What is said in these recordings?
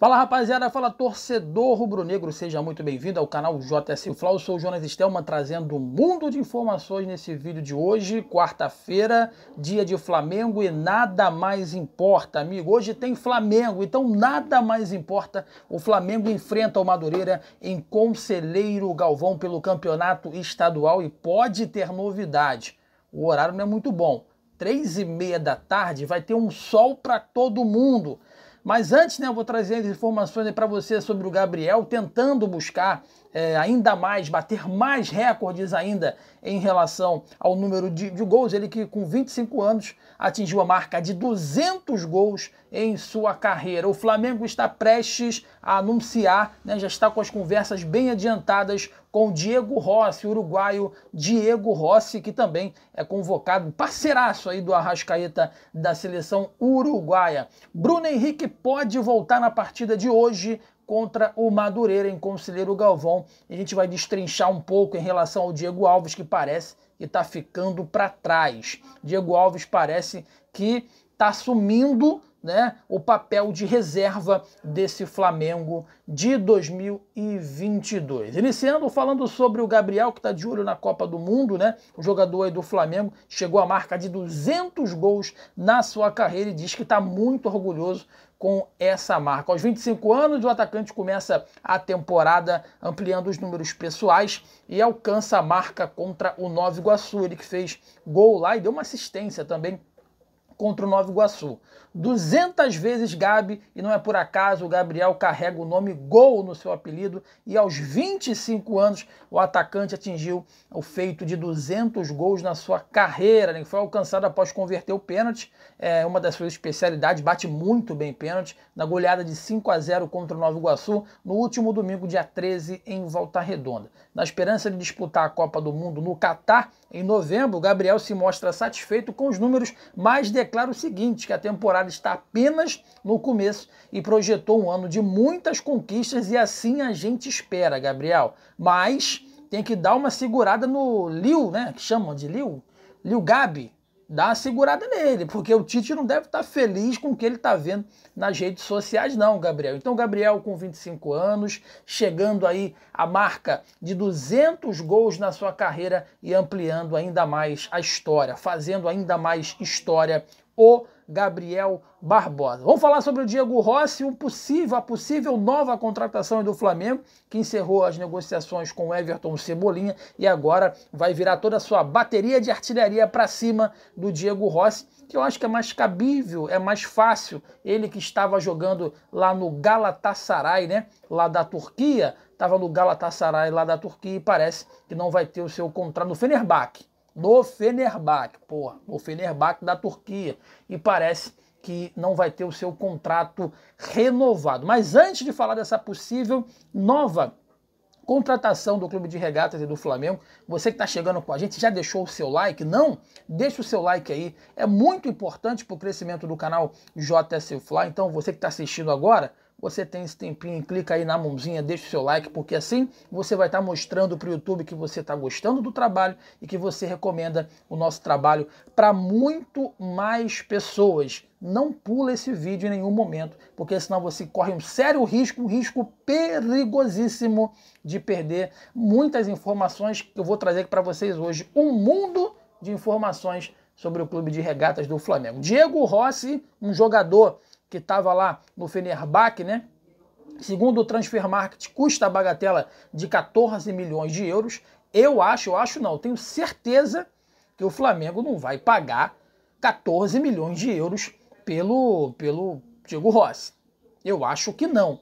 Fala rapaziada, fala torcedor rubro-negro, seja muito bem-vindo ao canal JS Flau. Eu sou o Jonas Estelman trazendo um mundo de informações nesse vídeo de hoje, quarta-feira, dia de Flamengo e nada mais importa, amigo. Hoje tem Flamengo, então nada mais importa. O Flamengo enfrenta o Madureira em Conselheiro Galvão pelo campeonato estadual e pode ter novidade. O horário não é muito bom. Três e meia da tarde vai ter um sol para todo mundo mas antes, né, eu vou trazer as informações para você sobre o Gabriel tentando buscar é, ainda mais, bater mais recordes ainda em relação ao número de, de, gols. Ele que com 25 anos atingiu a marca de 200 gols em sua carreira. O Flamengo está prestes a anunciar, né, já está com as conversas bem adiantadas com Diego Rossi, uruguaio Diego Rossi, que também é convocado, parceiraço aí do Arrascaeta da seleção uruguaia. Bruno Henrique pode voltar na partida de hoje contra o Madureira em Conselheiro Galvão. A gente vai destrinchar um pouco em relação ao Diego Alves, que parece que está ficando para trás. Diego Alves parece que está sumindo né, o papel de reserva desse Flamengo de 2022. Iniciando falando sobre o Gabriel, que está de olho na Copa do Mundo, né, o jogador do Flamengo, chegou à marca de 200 gols na sua carreira e diz que está muito orgulhoso com essa marca. Aos 25 anos, o atacante começa a temporada ampliando os números pessoais e alcança a marca contra o Nova Iguaçu, ele que fez gol lá e deu uma assistência também contra o Nova Iguaçu. 200 vezes Gabi, e não é por acaso o Gabriel carrega o nome Gol no seu apelido, e aos 25 anos o atacante atingiu o feito de 200 gols na sua carreira, né? foi alcançado após converter o pênalti, é uma das suas especialidades, bate muito bem pênalti, na goleada de 5 a 0 contra o Nova Iguaçu, no último domingo, dia 13, em Volta Redonda. Na esperança de disputar a Copa do Mundo no Catar, em novembro, Gabriel se mostra satisfeito com os números mais de declara o seguinte: que a temporada está apenas no começo e projetou um ano de muitas conquistas, e assim a gente espera, Gabriel. Mas tem que dar uma segurada no Lil, né? Que chamam de Lil? Lil Gabi, dá uma segurada nele, porque o Tite não deve estar tá feliz com o que ele está vendo nas redes sociais, não, Gabriel. Então, Gabriel, com 25 anos, chegando aí à marca de 200 gols na sua carreira e ampliando ainda mais a história, fazendo ainda mais história o Gabriel Barbosa. Vamos falar sobre o Diego Rossi, um possível, a possível nova contratação do Flamengo, que encerrou as negociações com o Everton Cebolinha e agora vai virar toda a sua bateria de artilharia para cima do Diego Rossi, que eu acho que é mais cabível, é mais fácil. Ele que estava jogando lá no Galatasaray, né? Lá da Turquia, estava no Galatasaray lá da Turquia e parece que não vai ter o seu contrato no Fenerbahçe no Fenerbahçe, porra, no Fenerbahçe da Turquia. E parece que não vai ter o seu contrato renovado. Mas antes de falar dessa possível nova contratação do Clube de Regatas e do Flamengo. Você que está chegando com a gente, já deixou o seu like? Não? Deixa o seu like aí. É muito importante para o crescimento do canal JS Fly. Então, você que está assistindo agora, você tem esse tempinho, clica aí na mãozinha, deixa o seu like, porque assim você vai estar tá mostrando para o YouTube que você está gostando do trabalho e que você recomenda o nosso trabalho para muito mais pessoas. Não pula esse vídeo em nenhum momento, porque senão você corre um sério risco, um risco perigosíssimo de perder muitas informações que eu vou trazer aqui para vocês hoje. Um mundo de informações sobre o clube de regatas do Flamengo. Diego Rossi, um jogador que estava lá no Fenerbahçe, né? Segundo o Transfer Market, custa a bagatela de 14 milhões de euros. Eu acho, eu acho não, tenho certeza que o Flamengo não vai pagar 14 milhões de euros pelo, pelo Diego Rossi. Eu acho que não.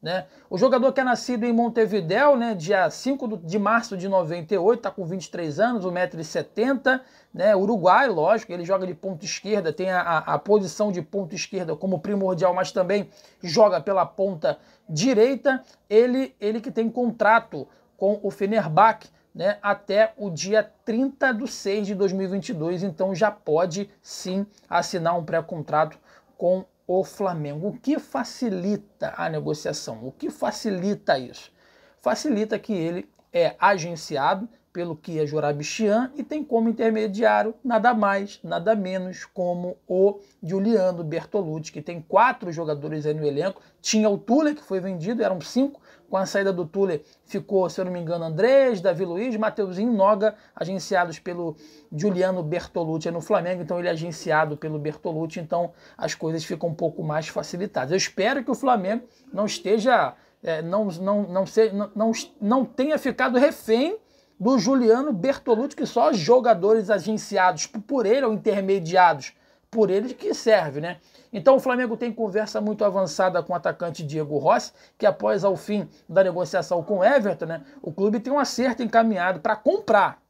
Né? O jogador que é nascido em Montevidéu, né, dia 5 de março de 98, está com 23 anos, 1,70m, né, uruguai, lógico, ele joga de ponta esquerda, tem a, a, a posição de ponta esquerda como primordial, mas também joga pela ponta direita. Ele, ele que tem contrato com o Fenerbahçe né, até o dia 30 de 6 de 2022, então já pode sim assinar um pré-contrato com o Flamengo. O que facilita a negociação? O que facilita isso? Facilita que ele é agenciado pelo Kia é Jorabichian e tem como intermediário nada mais, nada menos como o Giuliano Bertolucci, que tem quatro jogadores aí no elenco. Tinha o Tuller, que foi vendido, eram cinco. Com a saída do Tuller ficou, se eu não me engano, Andrés, Davi Luiz, Mateuzinho Noga, agenciados pelo Giuliano Bertolucci no Flamengo. Então ele é agenciado pelo Bertolucci, então as coisas ficam um pouco mais facilitadas. Eu espero que o Flamengo não esteja é, não, não, não, se, não, não, não tenha ficado refém do Juliano Bertolucci, que só jogadores agenciados por ele ou intermediados por ele que serve, né? Então o Flamengo tem conversa muito avançada com o atacante Diego Rossi, que após ao fim da negociação com o Everton, né, o clube tem um acerto encaminhado para comprar.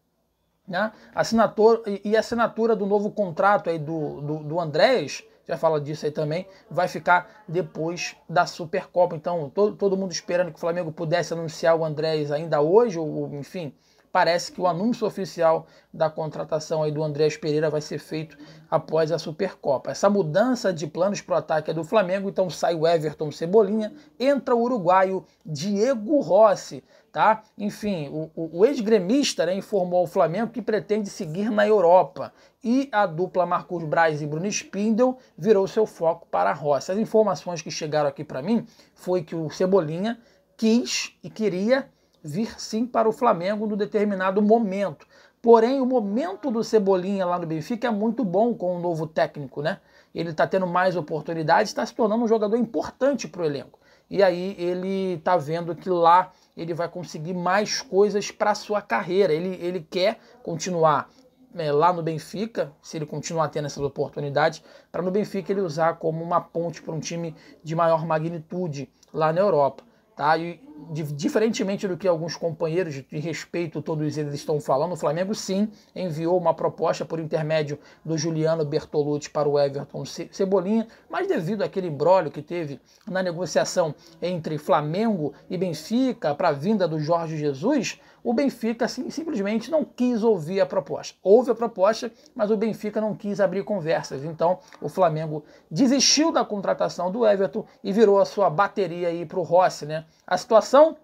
Né? Assinatura, e a assinatura do novo contrato aí do, do, do Andrés, já fala disso aí também, vai ficar depois da Supercopa. Então, todo, todo mundo esperando que o Flamengo pudesse anunciar o Andrés ainda hoje, ou, enfim, Parece que o anúncio oficial da contratação aí do Andrés Pereira vai ser feito após a Supercopa. Essa mudança de planos para o ataque é do Flamengo, então sai o Everton Cebolinha, entra o uruguaio Diego Rossi, tá? Enfim, o, o, o ex-gremista né, informou ao Flamengo que pretende seguir na Europa e a dupla Marcos Braz e Bruno Spindel virou seu foco para a Rossi. As informações que chegaram aqui para mim foi que o Cebolinha quis e queria vir sim para o Flamengo no determinado momento. Porém, o momento do Cebolinha lá no Benfica é muito bom com o novo técnico, né? Ele está tendo mais oportunidades, está se tornando um jogador importante para o elenco. E aí ele está vendo que lá ele vai conseguir mais coisas para sua carreira. Ele, ele quer continuar é, lá no Benfica, se ele continuar tendo essas oportunidades, para no Benfica ele usar como uma ponte para um time de maior magnitude lá na Europa. Tá? E diferentemente do que alguns companheiros de respeito, todos eles estão falando, o Flamengo sim enviou uma proposta por intermédio do Juliano Bertolucci para o Everton Cebolinha, mas devido àquele imbróglio que teve na negociação entre Flamengo e Benfica para a vinda do Jorge Jesus, o Benfica sim, simplesmente não quis ouvir a proposta. Houve a proposta, mas o Benfica não quis abrir conversas. Então o Flamengo desistiu da contratação do Everton e virou a sua bateria aí para o Rossi, né? A situação relação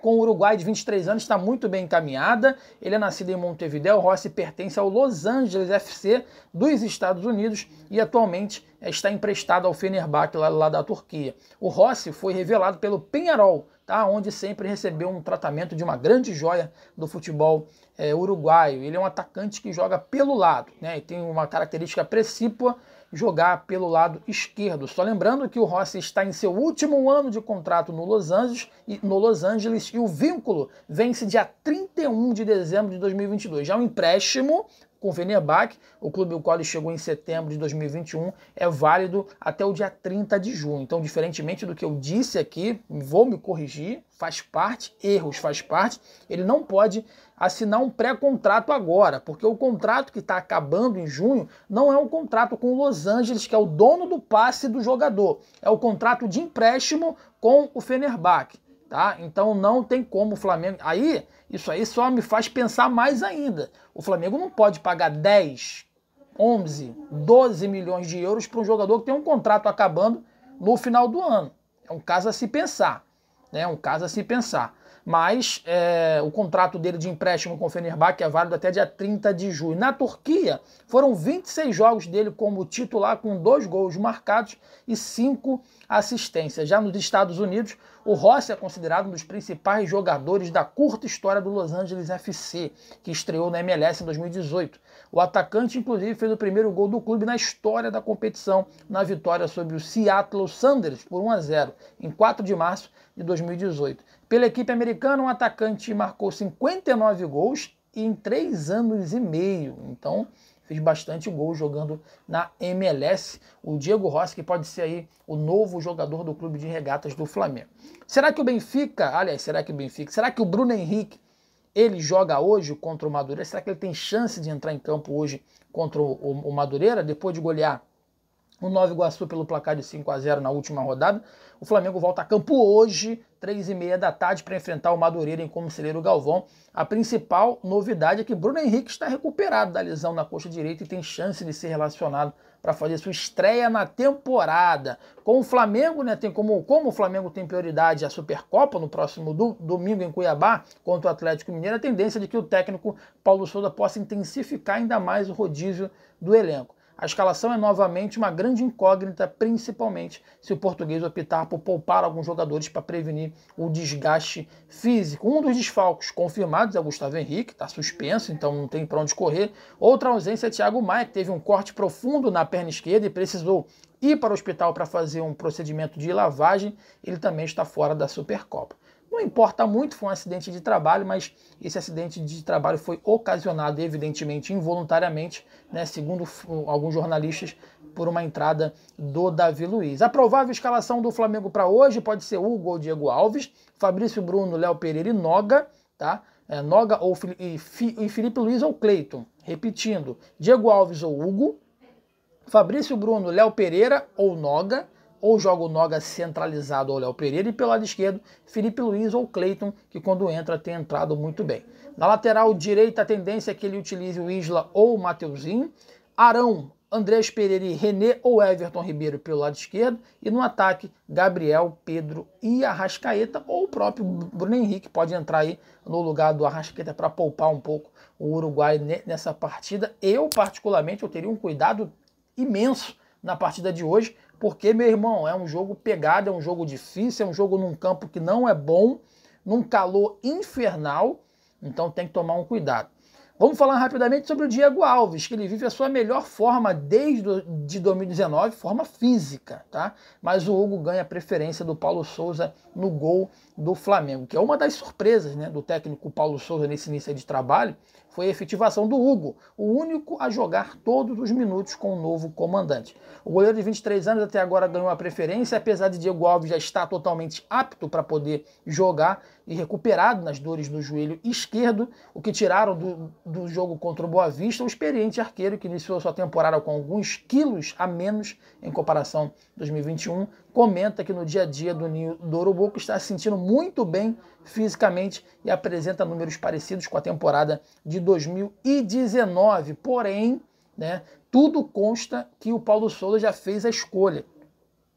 com o Uruguai de 23 anos está muito bem encaminhada. Ele é nascido em Montevideo, Rossi pertence ao Los Angeles FC dos Estados Unidos e atualmente eh, está emprestado ao Fenerbahçe lá, lá da Turquia. O Rossi foi revelado pelo Penharol, tá? onde sempre recebeu um tratamento de uma grande joia do futebol é, uruguaio. Ele é um atacante que joga pelo lado né? e tem uma característica precípua jogar pelo lado esquerdo. Só lembrando que o Rossi está em seu último ano de contrato no Los Angeles e, no Los Angeles, e o vínculo vence dia 31 de dezembro de 2022. Já é um empréstimo com o Fenerbahçe, o clube o qual ele chegou em setembro de 2021, é válido até o dia 30 de junho. Então, diferentemente do que eu disse aqui, vou me corrigir, faz parte, erros faz parte, ele não pode assinar um pré-contrato agora, porque o contrato que está acabando em junho não é um contrato com o Los Angeles, que é o dono do passe do jogador, é o contrato de empréstimo com o Fenerbahçe tá? Então não tem como o Flamengo. Aí, isso aí só me faz pensar mais ainda. O Flamengo não pode pagar 10, 11, 12 milhões de euros para um jogador que tem um contrato acabando no final do ano. É um caso a se pensar, né? É um caso a se pensar mas é, o contrato dele de empréstimo com o Fenerbahçe é válido até dia 30 de julho. Na Turquia, foram 26 jogos dele como titular, com dois gols marcados e cinco assistências. Já nos Estados Unidos, o Rossi é considerado um dos principais jogadores da curta história do Los Angeles FC, que estreou na MLS em 2018. O atacante, inclusive, fez o primeiro gol do clube na história da competição, na vitória sobre o Seattle Sanders por 1 a 0, em 4 de março de 2018. Pela equipe americana, um atacante marcou 59 gols em 3 anos e meio. Então, fez bastante gol jogando na MLS. O Diego Rossi, que pode ser aí o novo jogador do clube de regatas do Flamengo. Será que o Benfica, aliás, será que o Benfica, será que o Bruno Henrique, ele joga hoje contra o Madureira? Será que ele tem chance de entrar em campo hoje contra o, o, o Madureira, depois de golear no Nova Iguaçu pelo placar de 5 a 0 na última rodada. O Flamengo volta a campo hoje, 3 e meia da tarde, para enfrentar o Madureira em Conselheiro Galvão. A principal novidade é que Bruno Henrique está recuperado da lesão na coxa direita e tem chance de ser relacionado para fazer sua estreia na temporada. Com o Flamengo, né, tem como, como o Flamengo tem prioridade a Supercopa no próximo do, domingo em Cuiabá contra o Atlético Mineiro, a tendência é de que o técnico Paulo Souza possa intensificar ainda mais o rodízio do elenco. A escalação é novamente uma grande incógnita, principalmente se o português optar por poupar alguns jogadores para prevenir o desgaste físico. Um dos desfalques confirmados é o Gustavo Henrique, está suspenso, então não tem para onde correr. Outra ausência é Thiago Maia, que teve um corte profundo na perna esquerda e precisou ir para o hospital para fazer um procedimento de lavagem. Ele também está fora da Supercopa. Não importa muito, foi um acidente de trabalho, mas esse acidente de trabalho foi ocasionado, evidentemente, involuntariamente, né, segundo alguns jornalistas, por uma entrada do Davi Luiz. A provável escalação do Flamengo para hoje pode ser Hugo ou Diego Alves, Fabrício Bruno, Léo Pereira e Noga, tá? É, Noga ou e, e Felipe Luiz ou Cleiton. Repetindo, Diego Alves ou Hugo, Fabrício Bruno, Léo Pereira ou Noga, ou joga o Noga centralizado ao Léo Pereira e pelo lado esquerdo, Felipe Luiz ou Cleiton, que quando entra tem entrado muito bem. Na lateral direita, a tendência é que ele utilize o Isla ou o Mateuzinho. Arão, Andrés Pereira e René ou Everton Ribeiro pelo lado esquerdo. E no ataque, Gabriel, Pedro e Arrascaeta, ou o próprio Bruno Henrique pode entrar aí no lugar do Arrascaeta para poupar um pouco o Uruguai nessa partida. Eu, particularmente, eu teria um cuidado imenso na partida de hoje, porque, meu irmão, é um jogo pegado, é um jogo difícil, é um jogo num campo que não é bom, num calor infernal, então tem que tomar um cuidado. Vamos falar rapidamente sobre o Diego Alves, que ele vive a sua melhor forma desde de 2019, forma física, tá? Mas o Hugo ganha preferência do Paulo Souza no gol do Flamengo, que é uma das surpresas né, do técnico Paulo Souza nesse início de trabalho, foi a efetivação do Hugo, o único a jogar todos os minutos com o novo comandante. O goleiro de 23 anos até agora ganhou a preferência, apesar de Diego Alves já estar totalmente apto para poder jogar e recuperado nas dores do joelho esquerdo, o que tiraram do, do jogo contra o Boa Vista, o experiente arqueiro que iniciou sua temporada com alguns quilos a menos em comparação 2021 comenta que no dia a dia do ninho do está se sentindo muito bem fisicamente e apresenta números parecidos com a temporada de 2019. Porém, né, tudo consta que o Paulo Souza já fez a escolha.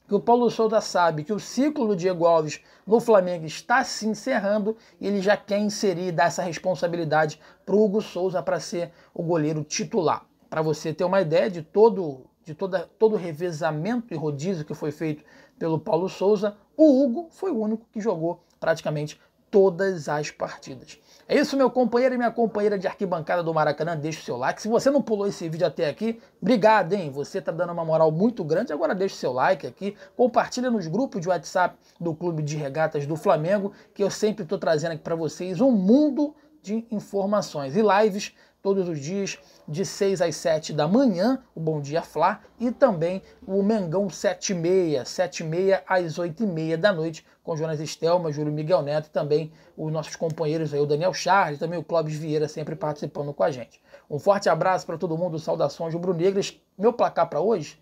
Que o Paulo Souza sabe que o ciclo do Diego Alves no Flamengo está se encerrando e ele já quer inserir e dar essa responsabilidade para o Hugo Souza para ser o goleiro titular. Para você ter uma ideia de todo de toda, todo o revezamento e rodízio que foi feito pelo Paulo Souza, o Hugo foi o único que jogou praticamente todas as partidas. É isso, meu companheiro e minha companheira de arquibancada do Maracanã. Deixa o seu like. Se você não pulou esse vídeo até aqui, obrigado, hein? Você tá dando uma moral muito grande. Agora deixa o seu like aqui, compartilha nos grupos de WhatsApp do Clube de Regatas do Flamengo, que eu sempre tô trazendo aqui para vocês um mundo de informações e lives todos os dias, de 6 às 7 da manhã, o Bom Dia Flá e também o Mengão 7 e meia, 7 e meia às 8 e meia da noite, com Jonas Estelma, Júlio Miguel Neto, e também os nossos companheiros aí, o Daniel Charles, também o Clóvis Vieira, sempre participando com a gente. Um forte abraço para todo mundo, saudações rubro-negras. Meu placar para hoje,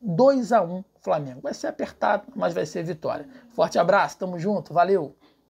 2 a 1 Flamengo. Vai ser apertado, mas vai ser vitória. Forte abraço, tamo junto, valeu!